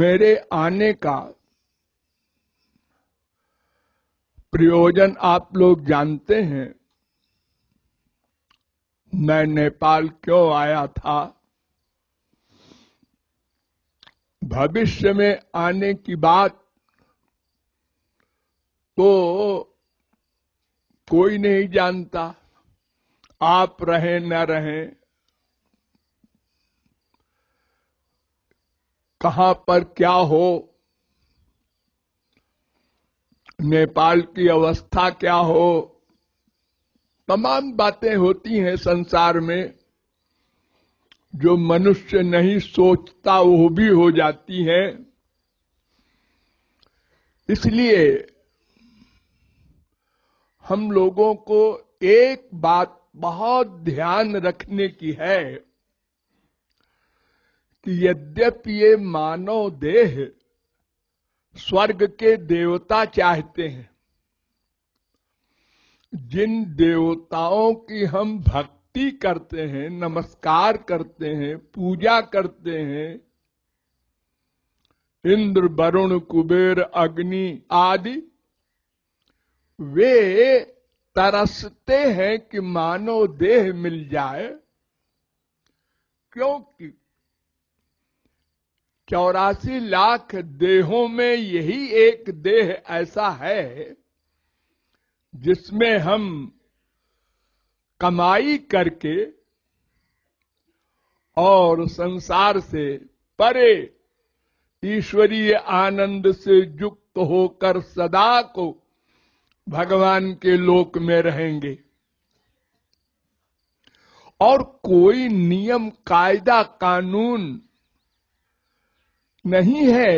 मेरे आने का प्रयोजन आप लोग जानते हैं मैं नेपाल क्यों आया था भविष्य में आने की बात तो कोई नहीं जानता आप रहे न रहें कहां पर क्या हो नेपाल की अवस्था क्या हो तमाम बातें होती हैं संसार में जो मनुष्य नहीं सोचता वो भी हो जाती है इसलिए हम लोगों को एक बात बहुत ध्यान रखने की है यद्यपि ये मानव देह स्वर्ग के देवता चाहते हैं जिन देवताओं की हम भक्ति करते हैं नमस्कार करते हैं पूजा करते हैं इंद्र वरुण कुबेर अग्नि आदि वे तरसते हैं कि मानव देह मिल जाए क्योंकि चौरासी लाख देहों में यही एक देह ऐसा है जिसमें हम कमाई करके और संसार से परे ईश्वरीय आनंद से युक्त होकर सदा को भगवान के लोक में रहेंगे और कोई नियम कायदा कानून नहीं है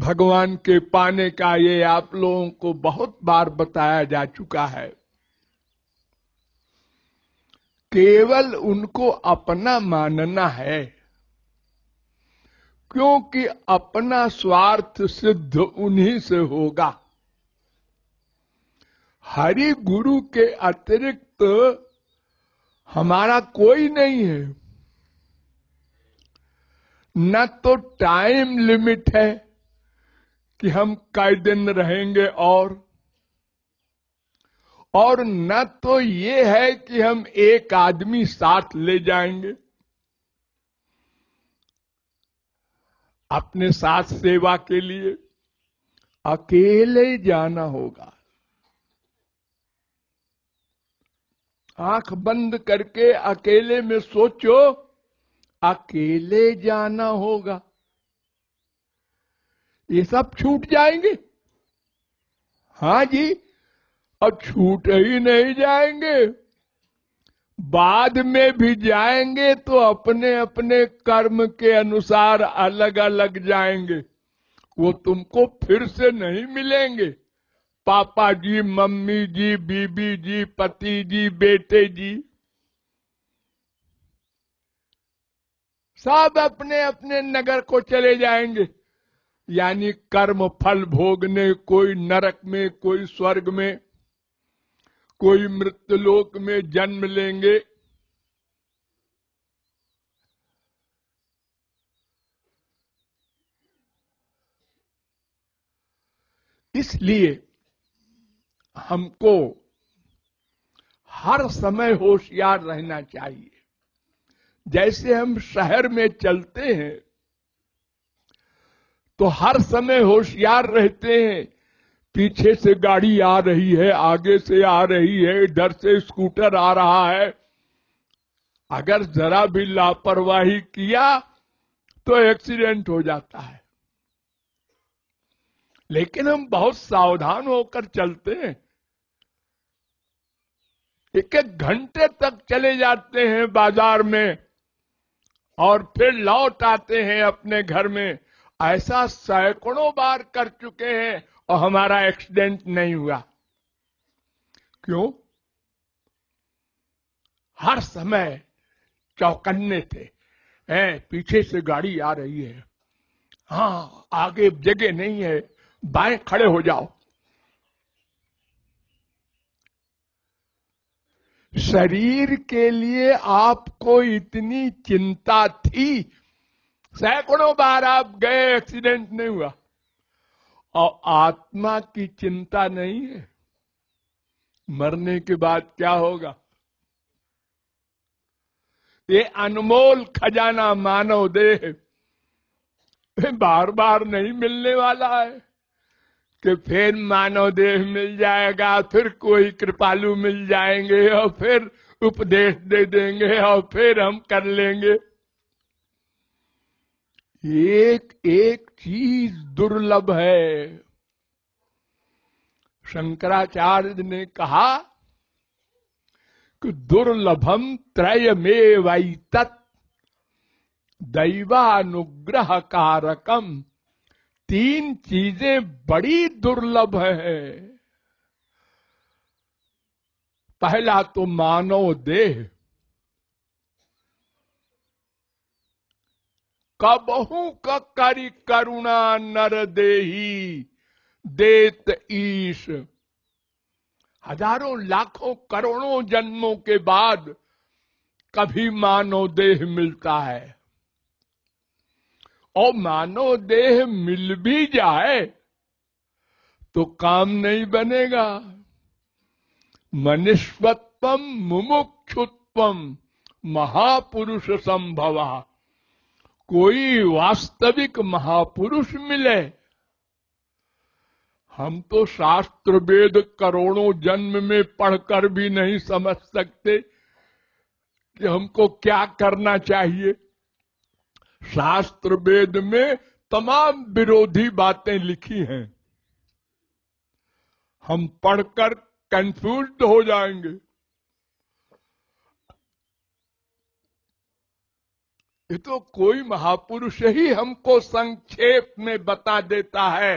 भगवान के पाने का ये आप लोगों को बहुत बार बताया जा चुका है केवल उनको अपना मानना है क्योंकि अपना स्वार्थ सिद्ध उन्हीं से होगा हरि गुरु के अतिरिक्त हमारा कोई नहीं है न तो टाइम लिमिट है कि हम कायदेन रहेंगे और और न तो ये है कि हम एक आदमी साथ ले जाएंगे अपने साथ सेवा के लिए अकेले जाना होगा आंख बंद करके अकेले में सोचो अकेले जाना होगा ये सब छूट जाएंगे हाँ जी और छूट ही नहीं जाएंगे बाद में भी जाएंगे तो अपने अपने कर्म के अनुसार अलग अलग जाएंगे वो तुमको फिर से नहीं मिलेंगे पापा जी मम्मी जी बीबी जी पति जी बेटे जी सब अपने अपने नगर को चले जाएंगे यानी कर्म फल भोगने कोई नरक में कोई स्वर्ग में कोई मृत्युलोक में जन्म लेंगे इसलिए हमको हर समय होशियार रहना चाहिए जैसे हम शहर में चलते हैं तो हर समय होशियार रहते हैं पीछे से गाड़ी आ रही है आगे से आ रही है इधर से स्कूटर आ रहा है अगर जरा भी लापरवाही किया तो एक्सीडेंट हो जाता है लेकिन हम बहुत सावधान होकर चलते हैं एक एक घंटे तक चले जाते हैं बाजार में और फिर लौट आते हैं अपने घर में ऐसा सैकड़ों बार कर चुके हैं और हमारा एक्सीडेंट नहीं हुआ क्यों हर समय चौकन्ने थे है पीछे से गाड़ी आ रही है हाँ आगे जगह नहीं है बाएं खड़े हो जाओ शरीर के लिए आपको इतनी चिंता थी सैकड़ों बार आप गए एक्सीडेंट नहीं हुआ और आत्मा की चिंता नहीं है मरने के बाद क्या होगा ये अनमोल खजाना मानव देह बार बार नहीं मिलने वाला है कि फिर मानव देह मिल जाएगा फिर कोई कृपालु मिल जाएंगे और फिर उपदेश दे देंगे और फिर हम कर लेंगे एक एक चीज दुर्लभ है शंकराचार्य ने कहा कि दुर्लभम वैत दैवानुग्रह कारकम तीन चीजें बड़ी दुर्लभ है पहला तो मानव देह कबहू का करी करुणा नर देही देत ईश हजारों लाखों करोड़ों जन्मों के बाद कभी मानव देह मिलता है और मानो देह मिल भी जाए तो काम नहीं बनेगा मनुष्यत्वम मुमुक्षुत्व महापुरुष संभव कोई वास्तविक महापुरुष मिले हम तो शास्त्र वेद करोड़ों जन्म में पढ़कर भी नहीं समझ सकते कि हमको क्या करना चाहिए शास्त्र वेद में तमाम विरोधी बातें लिखी हैं हम पढ़कर कंफ्यूज हो जाएंगे ये तो कोई महापुरुष ही हमको संक्षेप में बता देता है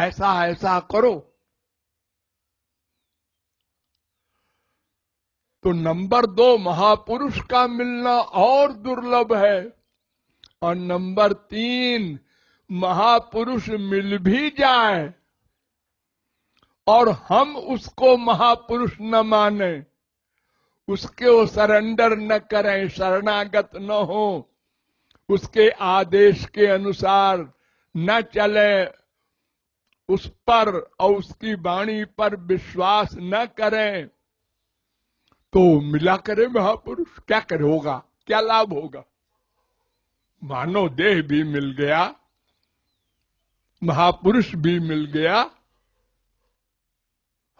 ऐसा ऐसा करो तो नंबर दो महापुरुष का मिलना और दुर्लभ है और नंबर तीन महापुरुष मिल भी जाए और हम उसको महापुरुष न माने उसके वो सरेंडर न करें शरणागत न हो उसके आदेश के अनुसार न चले उस पर और उसकी वाणी पर विश्वास न करें तो मिला करें महापुरुष क्या करे होगा क्या लाभ होगा मानव देह भी मिल गया महापुरुष भी मिल गया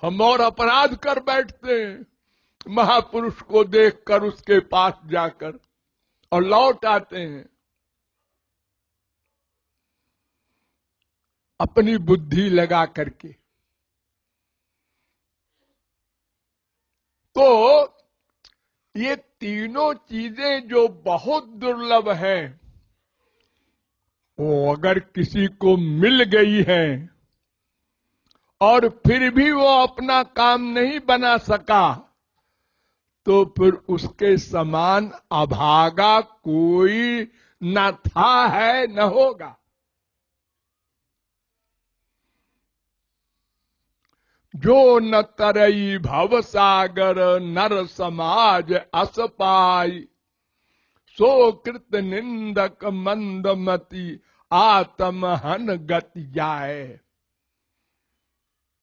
हम और अपराध कर बैठते हैं महापुरुष को देखकर उसके पास जाकर और लौट आते हैं अपनी बुद्धि लगा करके तो ये तीनों चीजें जो बहुत दुर्लभ हैं वो अगर किसी को मिल गई है और फिर भी वो अपना काम नहीं बना सका तो फिर उसके समान अभागा कोई न था है न होगा जो न तरई भव सागर नर समाज असपाई सो कृत निंदक मंदमती आत्महन गत जाए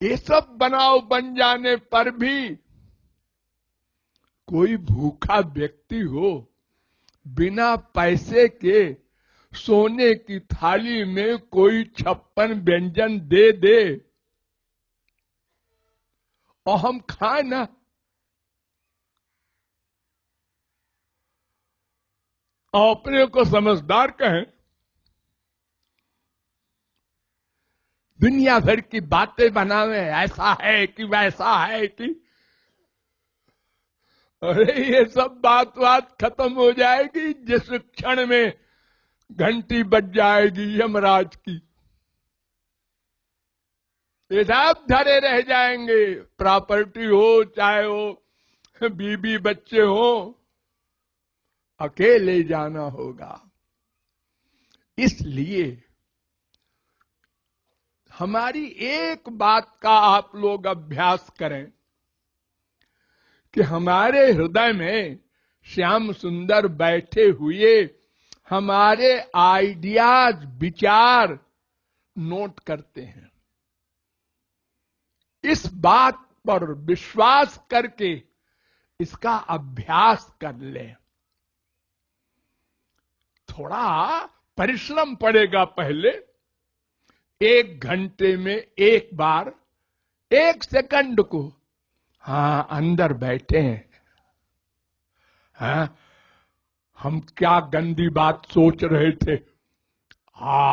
ये सब बनाव बन जाने पर भी कोई भूखा व्यक्ति हो बिना पैसे के सोने की थाली में कोई छप्पन व्यंजन दे दे और हम खाए ना अपने को समझदार कहें दुनिया भर की बातें बनावे ऐसा है कि वैसा है कि अरे ये सब बात बात खत्म हो जाएगी जिस क्षण में घंटी बज जाएगी यमराज की ये सब धरे रह जाएंगे प्रॉपर्टी हो चाहे हो बीबी बच्चे हो अकेले जाना होगा इसलिए हमारी एक बात का आप लोग अभ्यास करें कि हमारे हृदय में श्याम सुंदर बैठे हुए हमारे आइडियाज विचार नोट करते हैं इस बात पर विश्वास करके इसका अभ्यास कर ले थोड़ा परिश्रम पड़ेगा पहले एक घंटे में एक बार एक सेकंड को हाँ अंदर बैठे हैं हाँ, हम क्या गंदी बात सोच रहे थे हा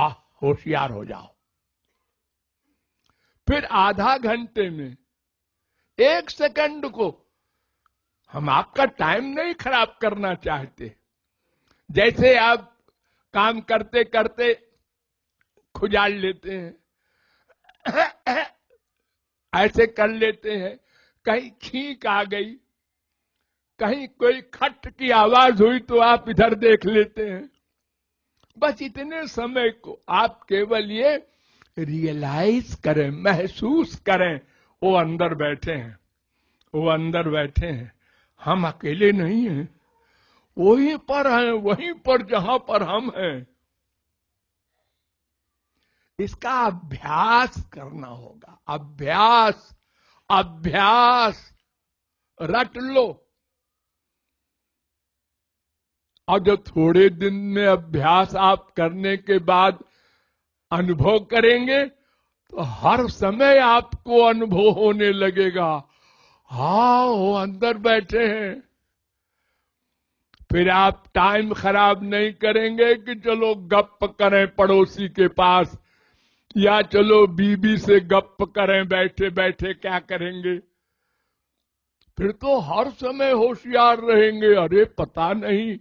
होशियार हो जाओ फिर आधा घंटे में एक सेकंड को हम आपका टाइम नहीं खराब करना चाहते जैसे आप काम करते करते खुजाल लेते हैं ऐसे कर लेते हैं कहीं छींक आ गई कहीं कोई खट की आवाज हुई तो आप इधर देख लेते हैं बस इतने समय को आप केवल ये रियलाइज करें महसूस करें वो अंदर बैठे हैं वो अंदर बैठे हैं हम अकेले नहीं हैं वहीं पर हैं वहीं पर जहां पर हम हैं इसका अभ्यास करना होगा अभ्यास अभ्यास रट लो और जो थोड़े दिन में अभ्यास आप करने के बाद अनुभव करेंगे तो हर समय आपको अनुभव होने लगेगा हा वो अंदर बैठे हैं फिर आप टाइम खराब नहीं करेंगे कि चलो गप करें पड़ोसी के पास या चलो बीबी से गप करें बैठे बैठे क्या करेंगे फिर तो हर समय होशियार रहेंगे अरे पता नहीं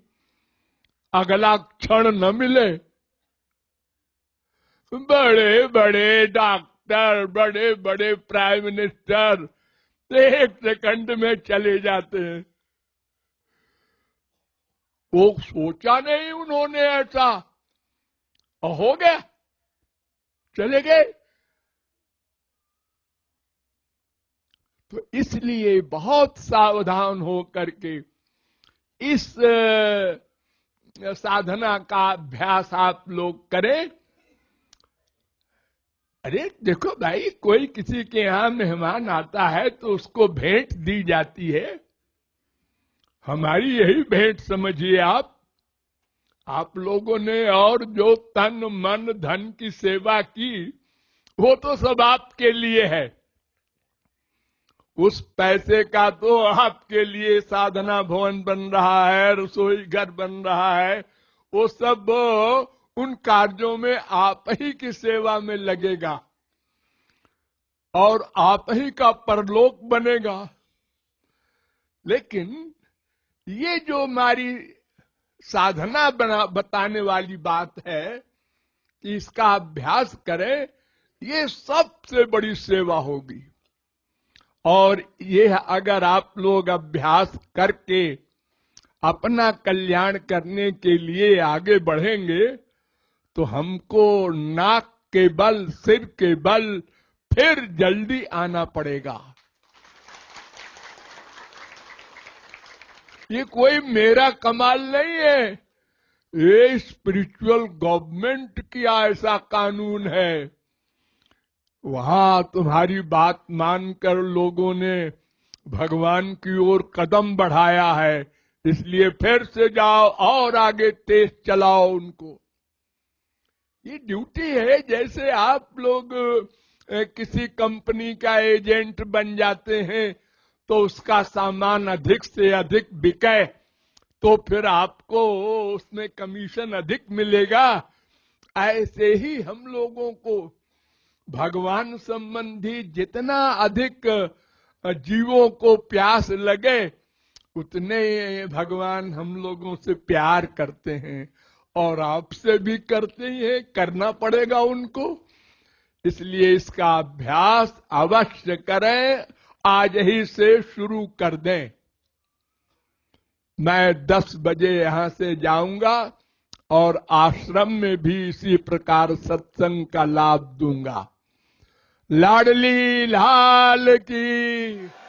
अगला क्षण न मिले बड़े बड़े डॉक्टर बड़े बड़े प्राइम मिनिस्टर एक सेकंड में चले जाते हैं वो सोचा नहीं उन्होंने ऐसा हो गया चले गए तो इसलिए बहुत सावधान हो करके इस साधना का अभ्यास आप लोग करें अरे देखो भाई कोई किसी के यहां मेहमान आता है तो उसको भेंट दी जाती है हमारी यही भेंट समझिए आप आप लोगों ने और जो तन मन धन की सेवा की वो तो सब आपके लिए है उस पैसे का तो आपके लिए साधना भवन बन रहा है रसोई घर बन रहा है वो सब उन कार्यों में आप ही की सेवा में लगेगा और आप ही का परलोक बनेगा लेकिन ये जो हमारी साधना बना बताने वाली बात है कि इसका अभ्यास करें ये सबसे बड़ी सेवा होगी और ये अगर आप लोग अभ्यास करके अपना कल्याण करने के लिए आगे बढ़ेंगे तो हमको नाक के बल सिर के बल फिर जल्दी आना पड़ेगा ये कोई मेरा कमाल नहीं है ये स्पिरिचुअल गवर्नमेंट किया ऐसा कानून है वहां तुम्हारी बात मानकर लोगों ने भगवान की ओर कदम बढ़ाया है इसलिए फिर से जाओ और आगे तेज चलाओ उनको ये ड्यूटी है जैसे आप लोग किसी कंपनी का एजेंट बन जाते हैं तो उसका सामान अधिक से अधिक बिके तो फिर आपको उसमें कमीशन अधिक मिलेगा ऐसे ही हम लोगों को भगवान संबंधी जितना अधिक जीवों को प्यास लगे उतने भगवान हम लोगों से प्यार करते हैं और आपसे भी करते ही हैं करना पड़ेगा उनको इसलिए इसका अभ्यास अवश्य करें आज ही से शुरू कर दें मैं दस बजे यहां से जाऊंगा और आश्रम में भी इसी प्रकार सत्संग का लाभ दूंगा लाडली लाल की